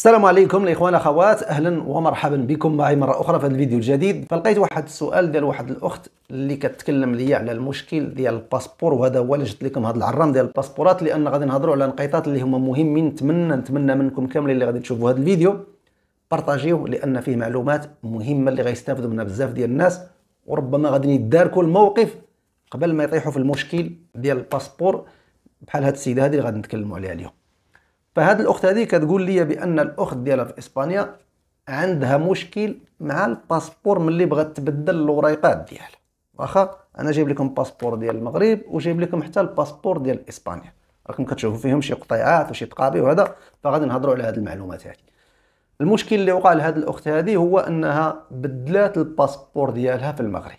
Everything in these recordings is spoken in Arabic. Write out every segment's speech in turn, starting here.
السلام عليكم الاخوان الاخوات اهلا ومرحبا بكم معي مره اخرى في هذا الفيديو الجديد فلقيت واحد السؤال ديال واحد الاخت اللي كتكلم ليا على المشكل ديال الباسبور وهذا هو اللي جبت لكم هذا العرام ديال الباسبورات لان غادي نهضروا على نقيطات اللي هما مهمين نتمنى نتمنى منكم كاملين اللي غادي تشوفوا هذا الفيديو بارطاجيوه لان فيه معلومات مهمه اللي غيستافدوا منها بزاف ديال الناس وربما غادي يداركوا الموقف قبل ما يطيحوا في المشكل ديال الباسبور بحال هاد السيده هذه اللي غادي نتكلموا عليها اليوم فهاد الاخت هذه كتقول لي بان الاخت ديالها في اسبانيا عندها مشكل مع الباسبور ملي بغات تبدل الوريقات ديالها واخا انا جايب لكم الباسبور ديال المغرب وجايب لكم حتى الباسبور ديال اسبانيا راكم كتشوفوا فيهم شي قطيعات وشي تقابي وهذا فغادي نهضروا على هذه المعلومات هذه المشكل اللي وقع لهاد الاخت هذه هو انها بدلات الباسبور ديالها في المغرب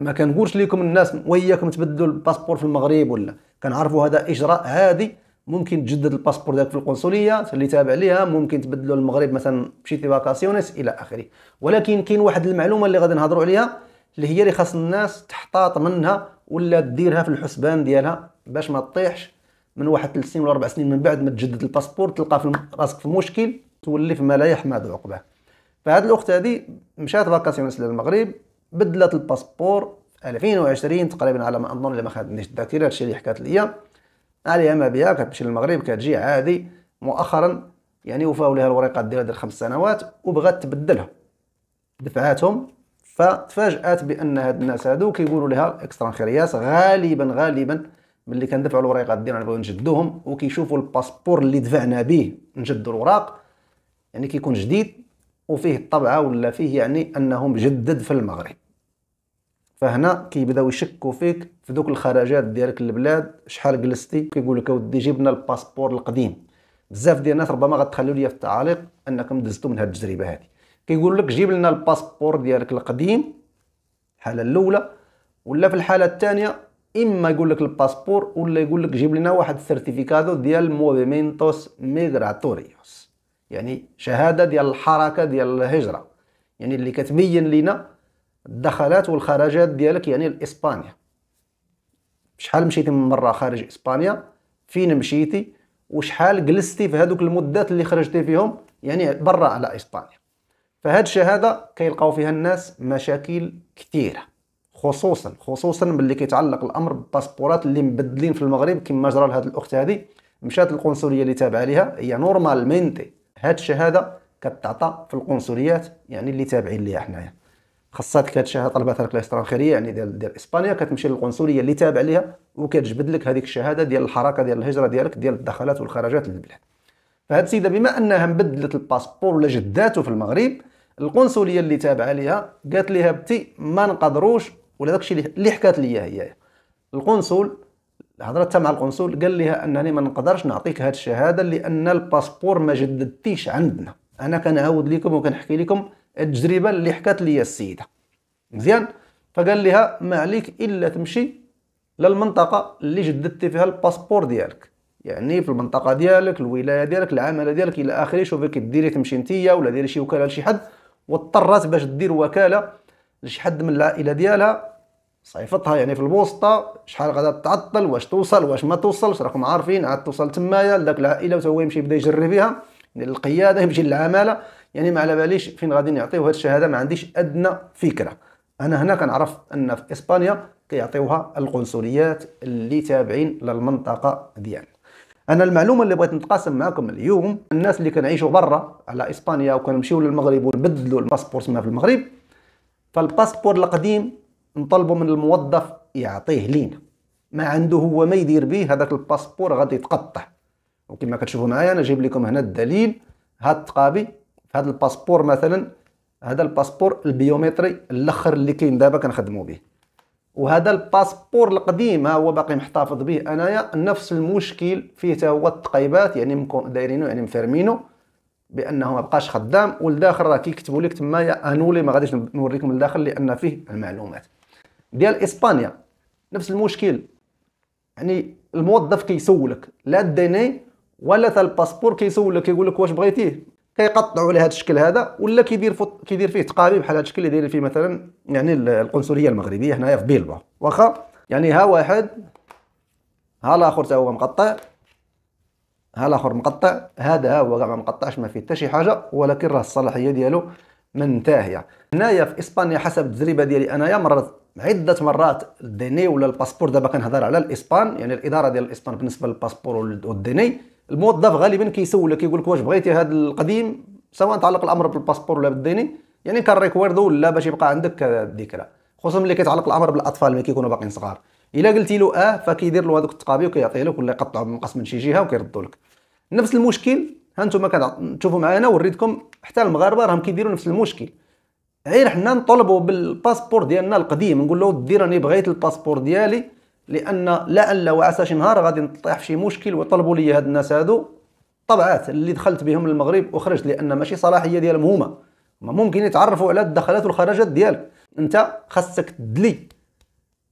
ما كنقولش لكم الناس وياكم تبدلوا الباسبور في المغرب ولا كنعرفوا هذا اجراء عادي ممكن تجدد الباسبور ديالك في القنصليه اللي تابع ليها ممكن تبدلو المغرب مثلا مشيتي فاكاسيونس الى اخره ولكن كاين واحد المعلومه اللي غادي نهضروا عليها اللي هي اللي خاص الناس تحتاط منها ولا ديرها في الحسبان ديالها باش ما تطيحش من واحد 3 سنين ولا 4 سنين من بعد ما تجدد الباسبور تلقى في راسك في مشكل تولي في ما لا يحمد عقباه فهاد الاخت هذه مشات فاكاسيونس للمغرب بدلت الباسبور 2020 تقريبا على ما اظن الا ما خدنيش الذاكره هادشي اللي حكات ليا عليها ما بها كتمشي للمغرب كتجي عادي مؤخرا يعني وفاو لها الوريقات ديالها ديال خمس سنوات وبغات تبدلها دفعاتهم فتفاجات بان هاد الناس هادو كيقولوا لها اكسترانخيرياس غالبا غالبا ملي كندفعوا الوريقات ديالنا نبغيو نجدوهم وكيشوفوا الباسبور اللي دفعنا به نجدوا الوراق يعني كيكون جديد وفيه الطبعه ولا فيه يعني انه مجدد في المغرب فهنا كيبداو يشكوا فيك في دوك الخرجات ديالك للبلاد شحال جلستي كيقول لك اودي جيب لنا الباسبور القديم بزاف ديال الناس ربما غتخلوا ليا في التعاليق انكم دزتوا من هذه التجربه هذه كيقول لك جيب لنا الباسبور ديالك القديم الحاله الاولى ولا في الحاله الثانيه اما يقول لك الباسبور ولا يقول لك جيب لنا واحد السيرتيفيكادو ديال موفيمينتوس ميغراتوريوس يعني شهاده ديال الحركه ديال الهجره يعني اللي كتبين لنا الدخلات والخرجات ديالك يعني لاسبانيا شحال مشيتي من مره خارج اسبانيا فين مشيتي وشحال جلستي في هذوك المدات اللي خرجتي فيهم يعني برا على اسبانيا فهاد الشهاده كيلقاو فيها الناس مشاكل كثيره خصوصا خصوصا ملي كيتعلق الامر بالباسبورات اللي مبدلين في المغرب كما جرى لهاد الاخت هذه مشات القنصليه اللي تابعه ليها هي نورمالمنتي هاد الشهاده كتعطى في القنصليات يعني اللي تابعين ليها حنايا خاصك هذا الشهاده طلبات لك خيريه يعني ديال ديال اسبانيا كتمشي للقنصليه اللي تابع ليها وكتجبد لك هذيك الشهاده ديال الحركه ديال الهجره ديالك ديال الدخلات والخرجات للبلاد فهاد السيده بما انها مبدلت الباسبور ولا جداته في المغرب القنصليه اللي تابعه ليها قالت ليها بتي ما نقدروش ولا داكشي اللي حكات ليا هي القنصل هضرتها مع القنصل قال لها انني ما نقدرش نعطيك هاد الشهاده لان الباسبور ما جددتيش عندنا انا كنعاود لكم وكنحكي لكم التجربه اللي حكات لي السيده مزيان فقال لها ما عليك الا تمشي للمنطقه اللي جددتي فيها الباسبور ديالك يعني في المنطقه ديالك الولايه ديالك العمل ديالك الى اخره شوفي كديري تمشي نتيا ولا ديري شي وكاله لشي حد واضطرات باش دير وكاله لشي حد من العائله ديالها صيفطها يعني في البوسطة شحال غادا تعطل واش توصل واش ما توصلش راكم عارفين عاد توصل تمايا لذاك العائله وتا هو يمشي يبدا يجري فيها للقياده يعني القياده يمشي للعماله يعني ما على باليش فين غادي نعطيو هاد الشهاده ما عنديش ادنى فكره انا هنا كنعرف ان في اسبانيا كيعطيوها القنصليات اللي تابعين للمنطقه ديالنا انا المعلومه اللي بغيت نتقاسم معكم اليوم الناس اللي كنعيشوا برا على اسبانيا وكنمشيو للمغرب ونبدلوا الباسبور تما في المغرب فالباسبور القديم نطلبوا من الموظف يعطيه لينا ما عنده هو ما يدير به هذاك الباسبور غادي يتقطع وكما كتشوفوا معايا انا جايب لكم هنا الدليل هاد التقابي هذا الباسبور مثلا هذا الباسبور البيومتري الاخر اللي كاين دابا كنخدموا به وهذا الباسبور القديم ها هو باقي محتفظ به انايا نفس المشكل فيه حتى هو التقيبات يعني دايرينو يعني مفرمينو بانه ما بقاش خدام والداخل راه كيكتبوا لك تمايا انولي ما غاديش نوريكم الداخل لان فيه المعلومات ديال اسبانيا نفس المشكل يعني الموظف كيسولك لا الديني ولا الباسبور كيسولك كيقول لك واش بغيتيه كيقطعوا على هذا الشكل هذا ولا كيدير كيدير فيه تقابي بحال هذا الشكل اللي دايرين فيه مثلا يعني القنصليه المغربيه هنايا في بيلبا واخا يعني ها واحد ها الاخر تا هو مقطع ها الاخر مقطع هذا ها هو كاع ما مقطعش ما فيه حتى شي حاجه ولكن راه الصلاحيه ديالو منتهيه هنايا في اسبانيا حسب التجربه ديالي انايا مرات عده مرات الديني ولا الباسبور دابا كنهضر على الاسبان يعني الاداره ديال الاسبان بالنسبه للباسبور والديني الموظف غالبا كيسولك كيقول لك واش بغيتي هذا القديم سواء تعلق الامر بالباسبور ولا بالديني يعني كنريكوردو ولا باش يبقى عندك الذكرى خصوصا ملي كيتعلق الامر بالاطفال ملي كيكونوا باقيين صغار الا قلتي له اه فكيدير له هذوك التقابي وكيعطيه لك ولا يقطعوا من قسم من شي جهه وكيردوا لك نفس المشكل ها انتم كتشوفوا انا وريتكم حتى المغاربه راهم كيديروا نفس المشكل غير حنا نطلبوا بالباسبور ديالنا القديم نقول له دير راني بغيت الباسبور ديالي لان لعل وعسى شي نهار غادي نطيح في شي مشكل ويطلبوا لي هاد الناس هادو طبعات اللي دخلت بهم للمغرب وخرجت لان ماشي صلاحيه ديالهم هما ممكن يتعرفوا على الدخلات والخرجات ديالك انت خاصك تدلي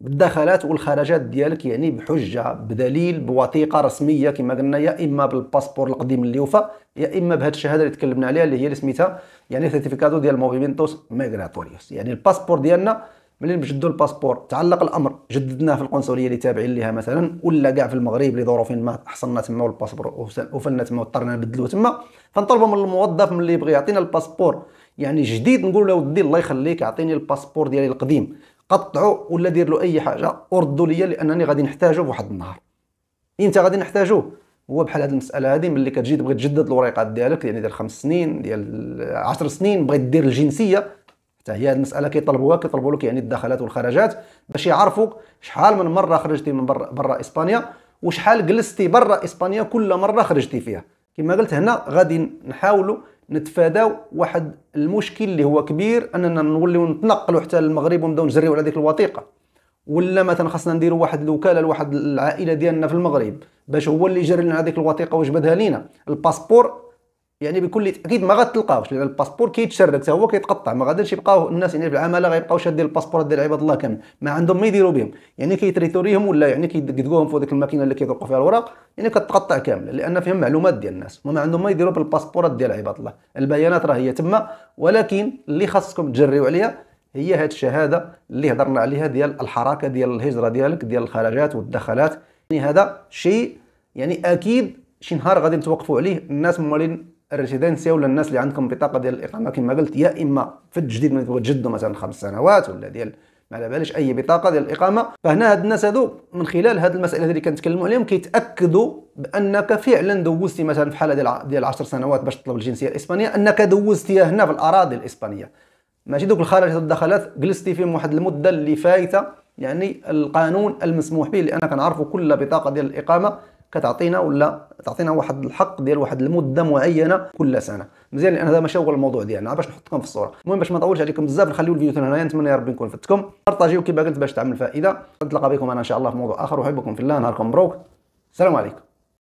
بالدخلات والخرجات ديالك يعني بحجه بدليل بوثيقه رسميه كما قلنا يا اما بالباسبور القديم اللي وفى يا اما بهاد الشهاده اللي تكلمنا عليها اللي هي اللي سميتها يعني سيرتيفيكادو ديال موفيمنتوس ميغراتوريوس يعني الباسبور ديالنا ملي نجدوا الباسبور تعلق الامر جددناه في القنصليه اللي تابعين ليها مثلا ولا كاع في المغرب لظروف ما حصلنا تما والباسبور وفلنا تما واضطرنا نبدلوه تما فنطلبوا من الموظف ملي يبغي يعطينا الباسبور يعني جديد نقول له ودي الله يخليك اعطيني الباسبور ديالي القديم قطعوا ولا دير له اي حاجه وردوا لي لانني غادي نحتاجه واحد النهار امتى غادي نحتاجوه هو بحال هذه المساله هذه ملي كتجي تبغي تجدد الوريقات ديالك يعني ديال خمس سنين ديال 10 سنين بغيت دير الجنسيه حتى هي هذه المساله كيطلبوها كيطلبوا لك يعني الدخلات والخرجات باش يعرفوا شحال من مره خرجتي من برا, برا اسبانيا وشحال جلستي برا اسبانيا كل مره خرجتي فيها كما قلت هنا غادي نحاولوا نتفاداو واحد المشكل اللي هو كبير اننا نوليو نتنقلوا حتى للمغرب ونبداو نجريو على ديك الوثيقه ولا مثلا خاصنا نديروا واحد الوكاله لواحد العائله ديالنا في المغرب باش هو اللي يجري لنا هذيك الوثيقه ويجبدها لينا الباسبور يعني بكل تاكيد ما غتلقاوش لان الباسبور كيتشرد حتى هو كيتقطع ما غاديش يبقاو الناس يعني في العماله غيبقاو شادين الباسبور ديال عباد الله كامل ما عندهم ما يديروا بهم يعني كيتريتوريهم ولا يعني كيدقدقوهم في ديك الماكينه اللي كيدقوا فيها الوراق يعني كتقطع كامله لان فيهم معلومات ديال الناس وما عندهم ما يديروا بالباسبورات ديال عباد الله البيانات راه هي تما ولكن اللي خاصكم تجريو عليها هي هاد الشهاده اللي هضرنا عليها ديال الحركه ديال الهجره ديالك ديال الخرجات والدخلات يعني هذا شيء يعني اكيد شي نهار غادي نتوقفوا عليه الناس موالين الريزيدنسيا ولا الناس اللي عندكم بطاقه ديال الاقامه كما قلت يا اما في التجديد من تبغوا مثلا خمس سنوات ولا ديال ما على باليش اي بطاقه ديال الاقامه فهنا هاد الناس هادو من خلال هاد المسائل اللي كنتكلموا عليهم كيتاكدوا بانك فعلا دوزتي مثلا في حاله ديال ديال 10 سنوات باش تطلب الجنسيه الاسبانيه انك دوزتيها هنا في الاراضي الاسبانيه ماشي دوك الخارج الدخلات جلستي فيهم واحد المده اللي فايته يعني القانون المسموح به لان كنعرفوا كل بطاقه ديال الاقامه كتعطينا ولا تعطينا واحد الحق ديال واحد المده معينه كل سنه مزيان لان هذا ماشي هو الموضوع ديالنا باش نحطكم في الصوره المهم باش ما نطولش عليكم بزاف نخليو الفيديو هنا هنايا نتمنى يا ربي نكون فدتكم بارطاجيو كيما قلت باش تعمل فائده نتلاقى بكم انا ان شاء الله في موضوع اخر وحبكم في الله نهاركم مبروك السلام عليكم